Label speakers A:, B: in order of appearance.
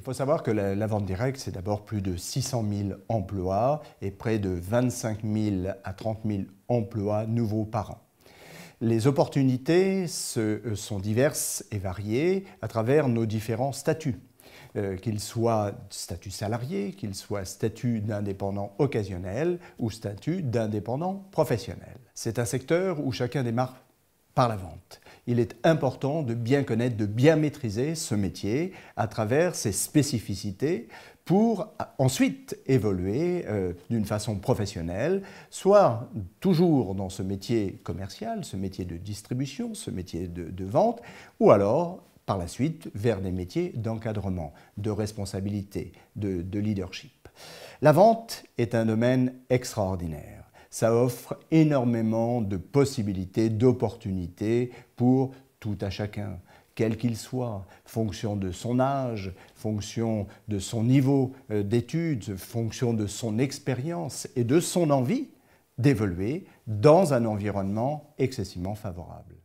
A: Il faut savoir que la, vente directe, c'est
B: d'abord plus de 600 000 emplois et près de 25 000 à 30 000 emplois nouveaux par an. Les opportunités euh, sont diverses et variées à travers nos différents statuts, euh, qu'ils soient statut salarié, qu'ils soient statut d'indépendant occasionnel ou statut d'indépendant professionnel. C'est un secteur où chacun démarre par la vente il est important de bien connaître, de bien maîtriser ce métier à travers ses spécificités pour ensuite évoluer euh, d'une façon professionnelle, soit toujours dans ce métier commercial, ce métier de distribution, ce métier de, vente, ou alors par la suite vers des métiers d'encadrement, de responsabilité, de leadership. La vente est un domaine extraordinaire ça offre énormément de possibilités, d'opportunités pour tout à chacun, quel qu'il soit, fonction de son âge, fonction de son niveau euh, d'études, fonction de son expérience et de son envie d'évoluer
A: dans un environnement excessivement favorable.